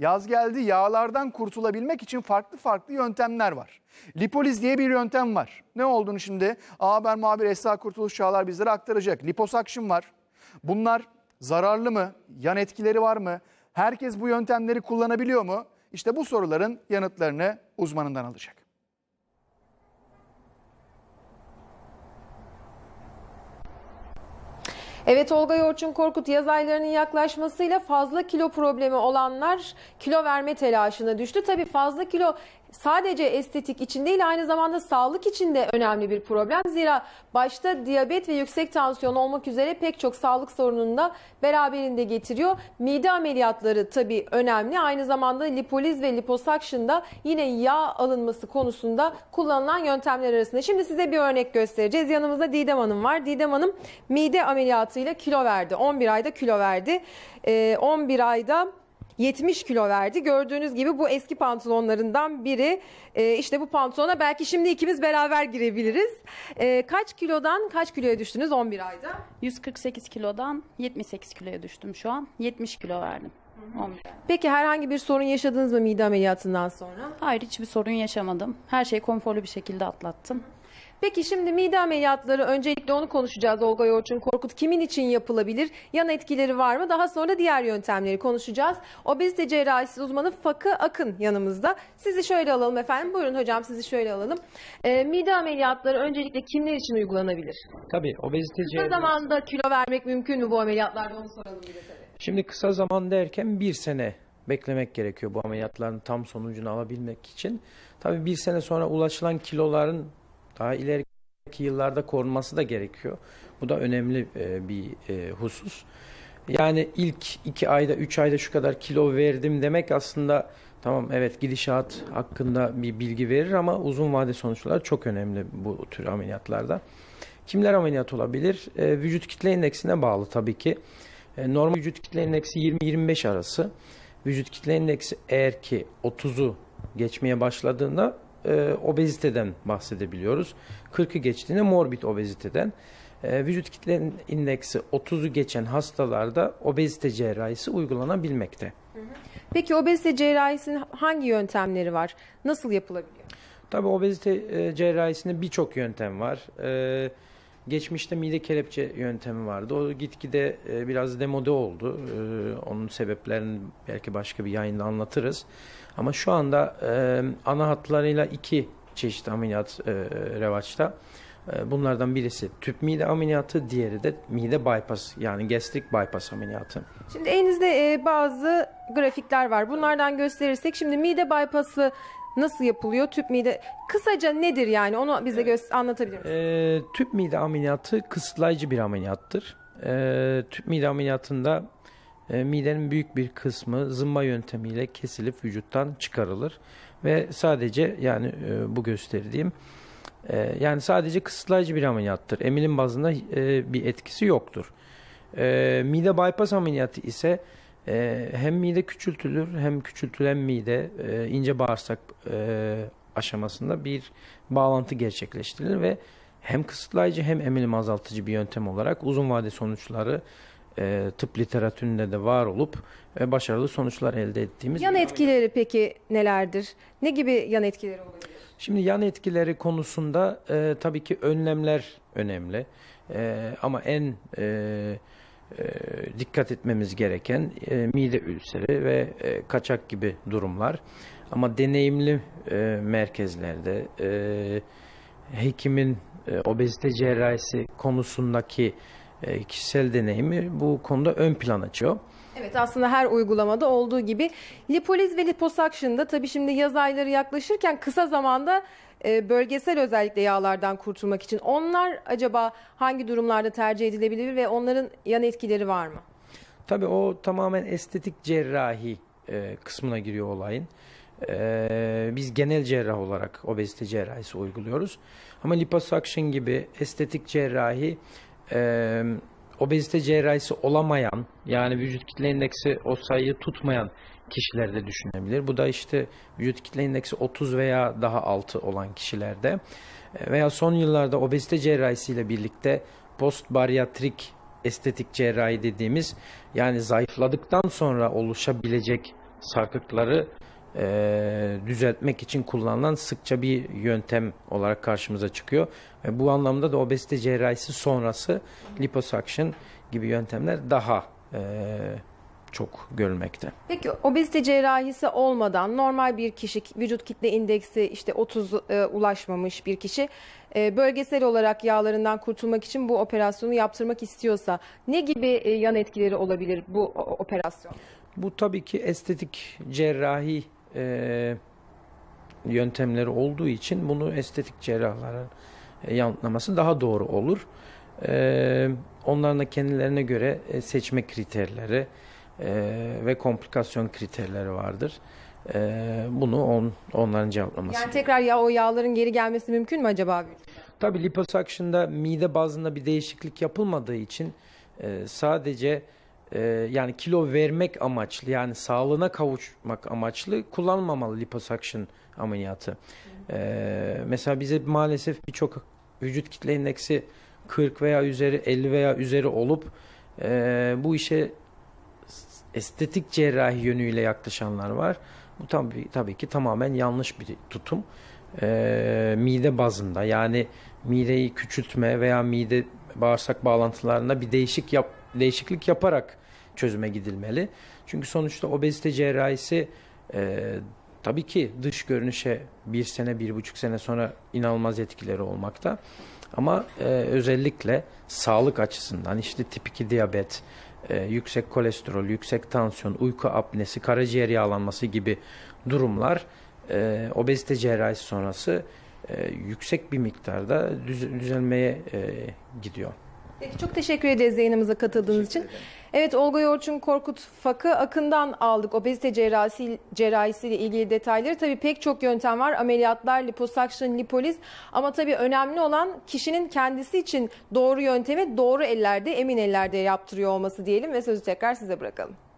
Yaz geldi yağlardan kurtulabilmek için farklı farklı yöntemler var. Lipoliz diye bir yöntem var. Ne olduğunu şimdi A Haber muhabiri Esra Kurtuluş Çağlar bizlere aktaracak. Liposakşın var. Bunlar zararlı mı? Yan etkileri var mı? Herkes bu yöntemleri kullanabiliyor mu? İşte bu soruların yanıtlarını uzmanından alacak. Evet Olga Yorçun, Korkut yaz aylarının yaklaşmasıyla fazla kilo problemi olanlar kilo verme telaşına düştü. Tabii fazla kilo sadece estetik için değil aynı zamanda sağlık için de önemli bir problem. Zira başta diyabet ve yüksek tansiyon olmak üzere pek çok sağlık sorununu da beraberinde getiriyor. Mide ameliyatları tabii önemli. Aynı zamanda lipoliz ve liposuction da yine yağ alınması konusunda kullanılan yöntemler arasında. Şimdi size bir örnek göstereceğiz. Yanımızda Didem Hanım var. Didem Hanım mide ameliyatıyla kilo verdi. 11 ayda kilo verdi. Ee, 11 ayda 70 kilo verdi. Gördüğünüz gibi bu eski pantolonlarından biri. E, işte bu pantolona belki şimdi ikimiz beraber girebiliriz. E, kaç kilodan kaç kiloya düştünüz 11 ayda? 148 kilodan 78 kiloya düştüm şu an. 70 kilo verdim. Peki herhangi bir sorun yaşadınız mı mide ameliyatından sonra? Hayır hiçbir sorun yaşamadım. Her şeyi konforlu bir şekilde atlattım. Peki şimdi mide ameliyatları öncelikle onu konuşacağız Olga Yoğurt'un Korkut kimin için yapılabilir? Yan etkileri var mı? Daha sonra diğer yöntemleri konuşacağız. Obezite cerrahisi uzmanı Fakı Akın yanımızda. Sizi şöyle alalım efendim. Buyurun hocam sizi şöyle alalım. E, mide ameliyatları öncelikle kimler için uygulanabilir? Tabii obezite cerrahisi. Kısa zamanda kilo vermek mümkün mü bu ameliyatlarda onu soralım bir de tabii. Şimdi kısa zaman derken bir sene beklemek gerekiyor bu ameliyatların tam sonucunu alabilmek için. Tabii bir sene sonra ulaşılan kiloların daha ileriki yıllarda korunması da gerekiyor. Bu da önemli e, bir e, husus. Yani ilk iki ayda, üç ayda şu kadar kilo verdim demek aslında tamam evet gidişat hakkında bir bilgi verir ama uzun vade sonuçlar çok önemli bu tür ameliyatlarda. Kimler ameliyat olabilir? E, vücut kitle indeksine bağlı tabii ki. E, normal vücut kitle endeksi 20-25 arası. Vücut kitle endeksi eğer ki 30'u geçmeye başladığında e, obeziteden bahsedebiliyoruz. 40'ı geçtiğinde morbid obeziteden. E, vücut kitle indeksi 30'u geçen hastalarda obezite cerrahisi uygulanabilmekte. Peki obezite cerrahisinin hangi yöntemleri var? Nasıl yapılabiliyor? Tabii obezite e, cerrahisinde birçok yöntem var. E, Geçmişte mide kelepçe yöntemi vardı. O gitgide e, biraz demode oldu. E, onun sebeplerini belki başka bir yayında anlatırız. Ama şu anda e, ana hatlarıyla iki çeşit ameliyat revaçta. bunlardan birisi tüp mide ameliyatı, diğeri de mide bypass yani gastrik bypass ameliyatı. Şimdi elinizde bazı grafikler var. Bunlardan gösterirsek şimdi mide bypass'ı Nasıl yapılıyor? Tüp mide kısaca nedir yani? Onu bize gö- anlatabilir misiniz? Ee, tüp mide ameliyatı kısıtlayıcı bir ameliyattır. Ee, tüp mide ameliyatında e, midenin büyük bir kısmı zımba yöntemiyle kesilip vücuttan çıkarılır ve sadece yani e, bu gösterdiğim e, yani sadece kısıtlayıcı bir ameliyattır. Emilin bazında e, bir etkisi yoktur. E, mide bypass ameliyatı ise ee, hem mide küçültülür hem küçültülen mide e, ince bağırsak e, aşamasında bir bağlantı gerçekleştirilir ve hem kısıtlayıcı hem emilim azaltıcı bir yöntem olarak uzun vade sonuçları e, tıp literatüründe de var olup e, başarılı sonuçlar elde ettiğimiz. Yan etkileri var. peki nelerdir? Ne gibi yan etkileri oluyor? Şimdi yan etkileri konusunda e, tabii ki önlemler önemli. E, ama en e, e, dikkat etmemiz gereken e, mide ülseri ve e, kaçak gibi durumlar. Ama deneyimli merkezlerde hekimin obezite cerrahisi konusundaki kişisel deneyimi bu konuda ön plana çıkıyor. Evet aslında her uygulamada olduğu gibi. Lipoliz ve liposuction da tabii şimdi yaz ayları yaklaşırken kısa zamanda e, bölgesel özellikle yağlardan kurtulmak için onlar acaba hangi durumlarda tercih edilebilir ve onların yan etkileri var mı? Tabii o tamamen estetik cerrahi e, kısmına giriyor olayın. E, biz genel cerrah olarak obezite cerrahisi uyguluyoruz. Ama liposuction gibi estetik cerrahi obezite cerrahisi olamayan yani vücut kitle indeksi o sayıyı tutmayan kişilerde düşünebilir. Bu da işte vücut kitle indeksi 30 veya daha altı olan kişilerde e, veya son yıllarda obezite cerrahisiyle birlikte post bariatrik estetik cerrahi dediğimiz yani zayıfladıktan sonra oluşabilecek sarkıkları e, düzeltmek için kullanılan sıkça bir yöntem olarak karşımıza çıkıyor. Ve bu anlamda da obezite cerrahisi sonrası liposuction gibi yöntemler daha e, çok görülmekte. Peki obezite cerrahisi olmadan normal bir kişi vücut kitle indeksi işte 30 e, ulaşmamış bir kişi e, bölgesel olarak yağlarından kurtulmak için bu operasyonu yaptırmak istiyorsa ne gibi e, yan etkileri olabilir bu o, operasyon? Bu tabii ki estetik cerrahi e, yöntemleri olduğu için bunu estetik cerrahların e, yanıtlaması daha doğru olur. E, onların da kendilerine göre e, seçme kriterleri e, ve komplikasyon kriterleri vardır. E, bunu on, onların cevaplaması. Yani tekrar ya o yağların geri gelmesi mümkün mü acaba? Tabii liposakşında mide bazında bir değişiklik yapılmadığı için e, sadece e, yani kilo vermek amaçlı yani sağlığına kavuşmak amaçlı kullanmamalı liposuction ameliyatı. E, mesela bize maalesef birçok vücut kitle indeksi 40 veya üzeri 50 veya üzeri olup e, bu işe estetik cerrahi yönüyle yaklaşanlar var. Bu tabii, tabii ki tamamen yanlış bir tutum. E, mide bazında yani mideyi küçültme veya mide bağırsak bağlantılarında bir değişik yap, değişiklik yaparak çözüme gidilmeli. Çünkü sonuçta obezite cerrahisi e, tabii ki dış görünüşe bir sene, bir buçuk sene sonra inanılmaz etkileri olmakta. Ama e, özellikle sağlık açısından işte tip 2 diyabet, e, yüksek kolesterol, yüksek tansiyon, uyku apnesi, karaciğer yağlanması gibi durumlar e, obezite cerrahisi sonrası e, yüksek bir miktarda düz, düzelmeye e, gidiyor. Peki çok teşekkür ederiz yayınımıza katıldığınız için. Evet Olga Yorçun, Korkut Fak'ı Akın'dan aldık. Obezite cerrahisi, cerrahisiyle ilgili detayları. Tabii pek çok yöntem var. Ameliyatlar, liposakşın, lipoliz. Ama tabii önemli olan kişinin kendisi için doğru yöntemi doğru ellerde, emin ellerde yaptırıyor olması diyelim ve sözü tekrar size bırakalım.